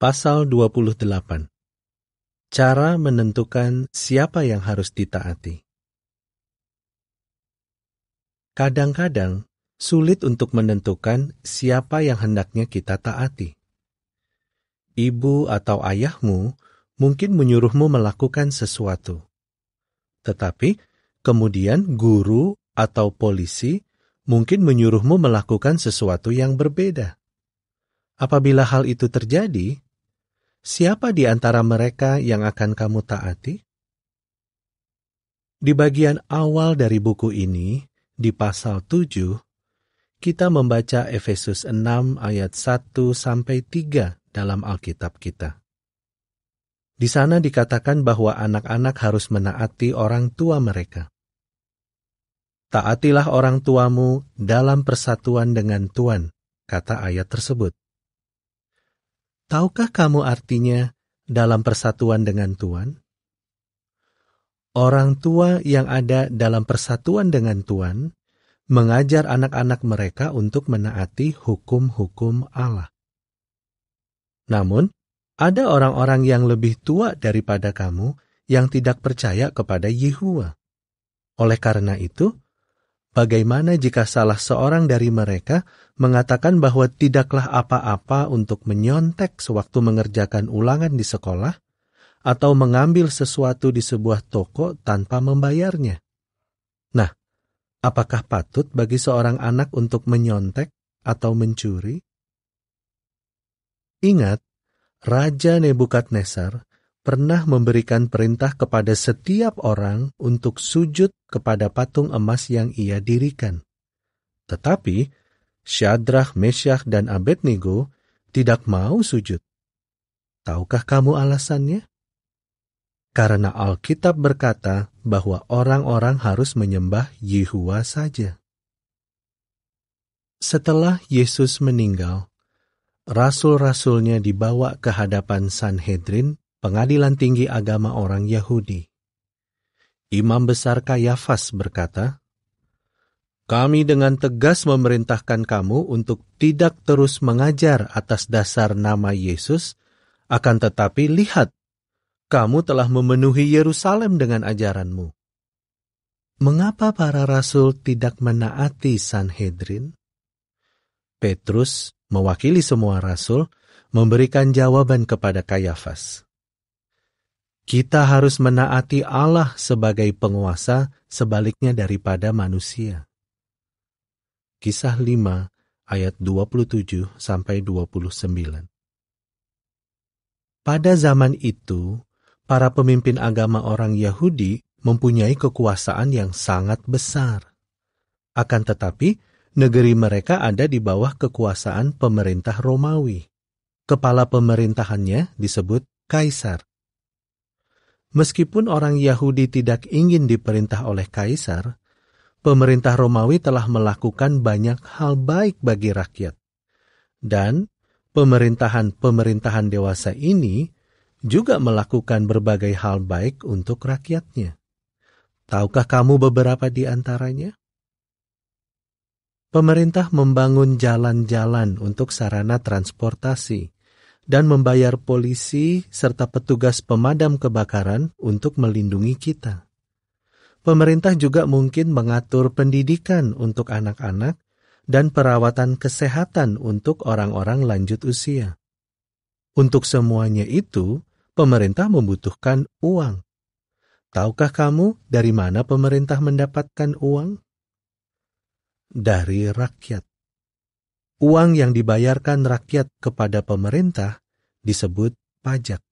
Pasal 28 Cara menentukan siapa yang harus ditaati Kadang-kadang sulit untuk menentukan siapa yang hendaknya kita taati. Ibu atau ayahmu mungkin menyuruhmu melakukan sesuatu. Tetapi kemudian guru atau polisi mungkin menyuruhmu melakukan sesuatu yang berbeda. Apabila hal itu terjadi, siapa di antara mereka yang akan kamu taati? Di bagian awal dari buku ini, di pasal 7, kita membaca Efesus 6 ayat 1 sampai 3 dalam Alkitab kita. Di sana dikatakan bahwa anak-anak harus menaati orang tua mereka. Taatilah orang tuamu dalam persatuan dengan Tuhan, kata ayat tersebut. Tahukah kamu artinya dalam persatuan dengan Tuhan? Orang tua yang ada dalam persatuan dengan Tuhan mengajar anak-anak mereka untuk menaati hukum-hukum Allah. Namun, ada orang-orang yang lebih tua daripada kamu yang tidak percaya kepada Yehuwa. Oleh karena itu, Bagaimana jika salah seorang dari mereka mengatakan bahwa tidaklah apa-apa untuk menyontek sewaktu mengerjakan ulangan di sekolah, atau mengambil sesuatu di sebuah toko tanpa membayarnya? Nah, apakah patut bagi seorang anak untuk menyontek atau mencuri? Ingat, Raja Nebukadnezar pernah memberikan perintah kepada setiap orang untuk sujud kepada patung emas yang ia dirikan. Tetapi Syadrach, Mesyach, dan Abednego tidak mau sujud. Tahukah kamu alasannya? Karena Alkitab berkata bahwa orang-orang harus menyembah Yehuwa saja. Setelah Yesus meninggal, rasul-rasulnya dibawa ke hadapan Sanhedrin pengadilan tinggi agama orang Yahudi. Imam Besar Kayafas berkata, Kami dengan tegas memerintahkan kamu untuk tidak terus mengajar atas dasar nama Yesus, akan tetapi lihat, kamu telah memenuhi Yerusalem dengan ajaranmu. Mengapa para rasul tidak menaati Sanhedrin? Petrus, mewakili semua rasul, memberikan jawaban kepada Kayafas. Kita harus menaati Allah sebagai penguasa sebaliknya daripada manusia. Kisah 5 ayat 27 sampai 29. Pada zaman itu, para pemimpin agama orang Yahudi mempunyai kekuasaan yang sangat besar. Akan tetapi, negeri mereka ada di bawah kekuasaan pemerintah Romawi. Kepala pemerintahannya disebut kaisar. Meskipun orang Yahudi tidak ingin diperintah oleh kaisar, pemerintah Romawi telah melakukan banyak hal baik bagi rakyat. Dan pemerintahan-pemerintahan dewasa ini juga melakukan berbagai hal baik untuk rakyatnya. Tahukah kamu beberapa di antaranya? Pemerintah membangun jalan-jalan untuk sarana transportasi dan membayar polisi serta petugas pemadam kebakaran untuk melindungi kita. Pemerintah juga mungkin mengatur pendidikan untuk anak-anak dan perawatan kesehatan untuk orang-orang lanjut usia. Untuk semuanya itu, pemerintah membutuhkan uang. Tahukah kamu dari mana pemerintah mendapatkan uang? Dari rakyat. Uang yang dibayarkan rakyat kepada pemerintah disebut pajak.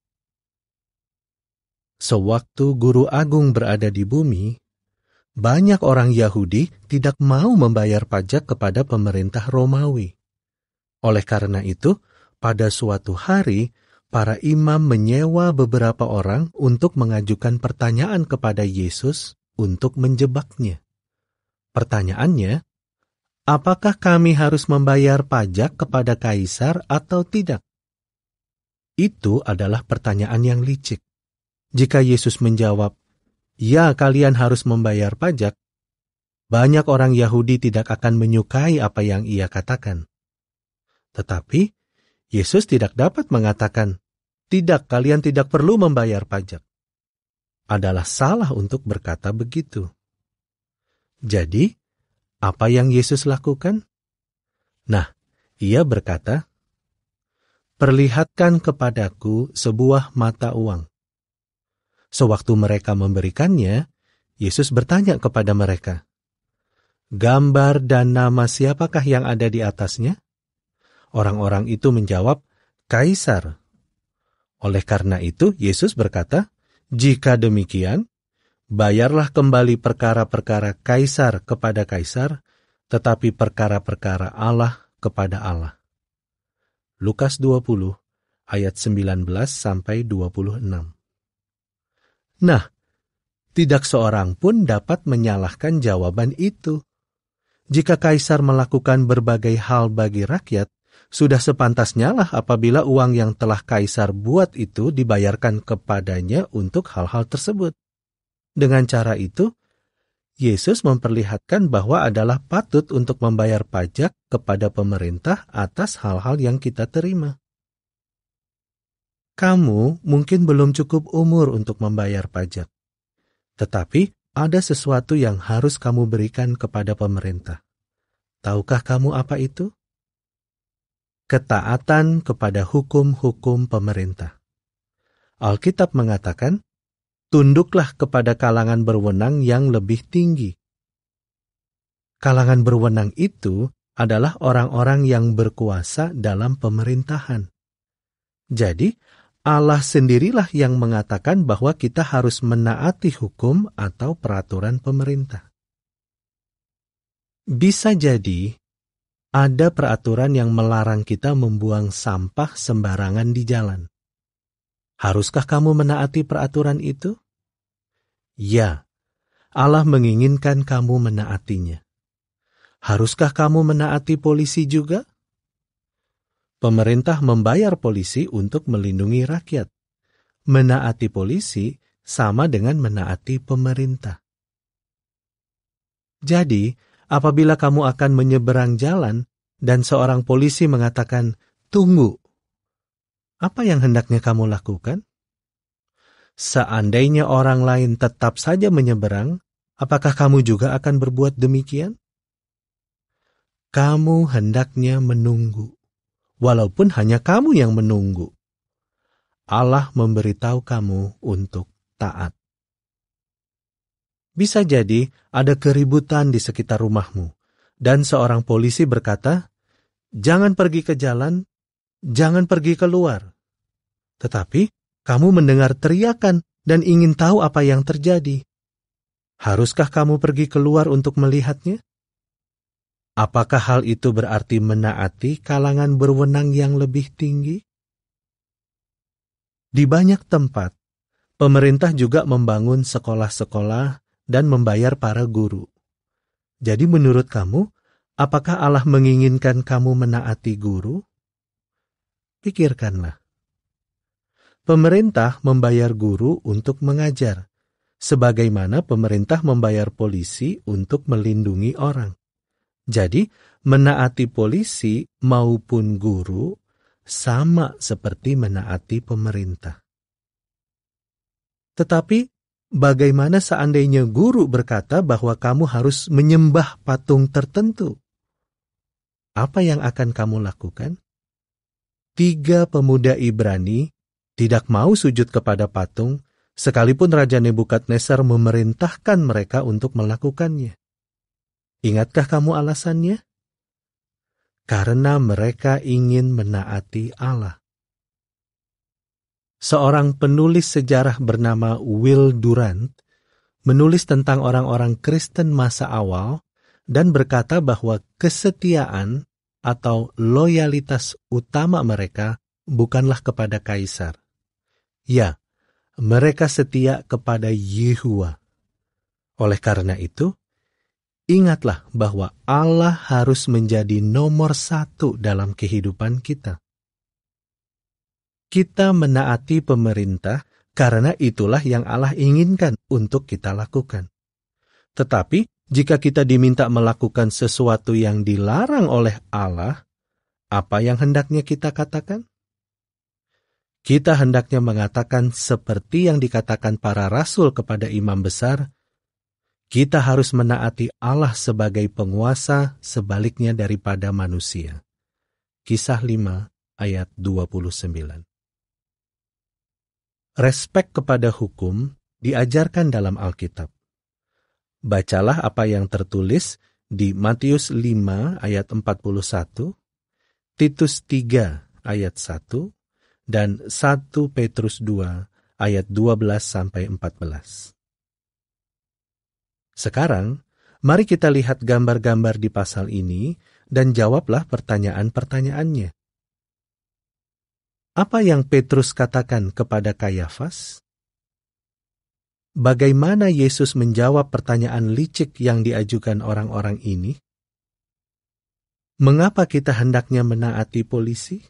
Sewaktu Guru Agung berada di bumi, banyak orang Yahudi tidak mau membayar pajak kepada pemerintah Romawi. Oleh karena itu, pada suatu hari para imam menyewa beberapa orang untuk mengajukan pertanyaan kepada Yesus untuk menjebaknya. Pertanyaannya, Apakah kami harus membayar pajak kepada kaisar atau tidak? Itu adalah pertanyaan yang licik. Jika Yesus menjawab, "Ya, kalian harus membayar pajak," banyak orang Yahudi tidak akan menyukai apa yang ia katakan. Tetapi Yesus tidak dapat mengatakan, "Tidak, kalian tidak perlu membayar pajak." Adalah salah untuk berkata begitu. Jadi, apa yang Yesus lakukan? Nah, ia berkata, "Perlihatkan kepadaku sebuah mata uang." Sewaktu mereka memberikannya, Yesus bertanya kepada mereka, "Gambar dan nama siapakah yang ada di atasnya?" Orang-orang itu menjawab, "Kaisar." Oleh karena itu, Yesus berkata, "Jika demikian, bayarlah kembali perkara-perkara kaisar kepada kaisar, tetapi perkara-perkara Allah kepada Allah. Lukas 20 ayat 19 sampai 26. Nah, tidak seorang pun dapat menyalahkan jawaban itu. Jika kaisar melakukan berbagai hal bagi rakyat, sudah sepantasnya lah apabila uang yang telah kaisar buat itu dibayarkan kepadanya untuk hal-hal tersebut. Dengan cara itu, Yesus memperlihatkan bahwa adalah patut untuk membayar pajak kepada pemerintah atas hal-hal yang kita terima. Kamu mungkin belum cukup umur untuk membayar pajak, tetapi ada sesuatu yang harus kamu berikan kepada pemerintah. Tahukah kamu apa itu? Ketaatan kepada hukum-hukum pemerintah. Alkitab mengatakan tunduklah kepada kalangan berwenang yang lebih tinggi. Kalangan berwenang itu adalah orang-orang yang berkuasa dalam pemerintahan. Jadi, Allah sendirilah yang mengatakan bahwa kita harus menaati hukum atau peraturan pemerintah. Bisa jadi ada peraturan yang melarang kita membuang sampah sembarangan di jalan. Haruskah kamu menaati peraturan itu? Ya, Allah menginginkan kamu menaatinya. Haruskah kamu menaati polisi juga? Pemerintah membayar polisi untuk melindungi rakyat. Menaati polisi sama dengan menaati pemerintah. Jadi, apabila kamu akan menyeberang jalan dan seorang polisi mengatakan, "Tunggu," apa yang hendaknya kamu lakukan? Seandainya orang lain tetap saja menyeberang, apakah kamu juga akan berbuat demikian? Kamu hendaknya menunggu, walaupun hanya kamu yang menunggu. Allah memberitahu kamu untuk taat. Bisa jadi ada keributan di sekitar rumahmu, dan seorang polisi berkata, "Jangan pergi ke jalan jangan pergi keluar. Tetapi kamu mendengar teriakan dan ingin tahu apa yang terjadi. Haruskah kamu pergi keluar untuk melihatnya? Apakah hal itu berarti menaati kalangan berwenang yang lebih tinggi? Di banyak tempat, pemerintah juga membangun sekolah-sekolah dan membayar para guru. Jadi menurut kamu, apakah Allah menginginkan kamu menaati guru? Pikirkanlah. Pemerintah membayar guru untuk mengajar, sebagaimana pemerintah membayar polisi untuk melindungi orang. Jadi, menaati polisi maupun guru sama seperti menaati pemerintah. Tetapi, bagaimana seandainya guru berkata bahwa kamu harus menyembah patung tertentu? Apa yang akan kamu lakukan? Tiga pemuda Ibrani tidak mau sujud kepada patung, sekalipun Raja Nebukadnezar memerintahkan mereka untuk melakukannya. Ingatkah kamu alasannya? Karena mereka ingin menaati Allah. Seorang penulis sejarah bernama Will Durant menulis tentang orang-orang Kristen masa awal dan berkata bahwa kesetiaan atau loyalitas utama mereka bukanlah kepada kaisar. Ya, mereka setia kepada Yehua. Oleh karena itu, ingatlah bahwa Allah harus menjadi nomor satu dalam kehidupan kita. Kita menaati pemerintah karena itulah yang Allah inginkan untuk kita lakukan. Tetapi jika kita diminta melakukan sesuatu yang dilarang oleh Allah, apa yang hendaknya kita katakan? Kita hendaknya mengatakan seperti yang dikatakan para rasul kepada imam besar, kita harus menaati Allah sebagai penguasa sebaliknya daripada manusia. Kisah 5 ayat 29 Respek kepada hukum diajarkan dalam Alkitab. Bacalah apa yang tertulis di Matius 5 ayat 41, Titus 3 ayat 1, dan 1 Petrus 2 ayat 12 sampai 14. Sekarang, mari kita lihat gambar-gambar di pasal ini dan jawablah pertanyaan-pertanyaannya. Apa yang Petrus katakan kepada Kayafas? Bagaimana Yesus menjawab pertanyaan licik yang diajukan orang-orang ini? Mengapa kita hendaknya menaati polisi?